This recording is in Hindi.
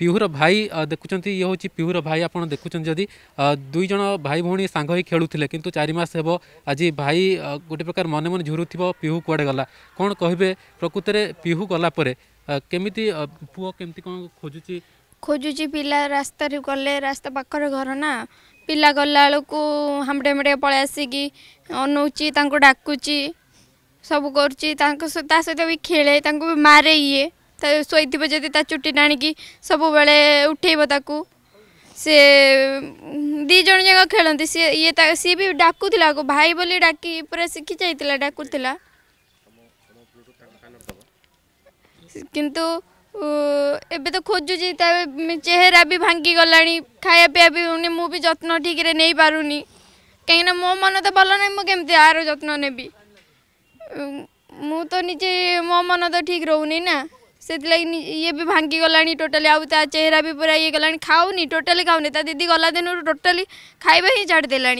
পিহুর ভাই দেখুম ইয়ে হচ্ছে পিহুর ভাই আপনার দেখুম যদি দুইজন ভাই ভী সাঙ্গ হয়ে খেলুলে কিন্তু চারি মাস হব আজ ভাই গোটে প্রকার মনে মনে ঝুরু পিহু কুয়াড়ে গলা কোণ কহবে প্রকৃতরে পিহু গলা পরে কেমিতি পুয় কেমিতি কোণ খোঁজুছি খোঁজুছি পিলা রাস্তার গলে রাস্তা পাখরে ঘর না পিলা গলা বেড়ে হামড়ে হামড়ে পড়ে আসিকি অনৌছি তাঁকু ডাকুছি সবু করছি তাঁর তা সহ খেলে তাঁকু মারে ইয়ে शब जी चुट्टी टाणी सब बड़े उठेब से दीज जाक खेलती सी ये सी भी डाकूला भाई बोली डाक पूरा शिखी जाता डाकूला किंतु एबे तो खोजुची चेहरा भी भांगी गला खाया पिया भी होनी मुझ जत्न ठीक से नहीं पारूनी कहीं मो मन तो भल ना मुझे आर जत्न नेबी मुझे मो मन तो ठीक रोनी ना से ये भी भांगी गला टोटाली आ चेहरा भी पूरा ये गला खाऊनी टोटाली खाऊनी दीदी गला दिन टोटाली खाइबा ही छाड़देला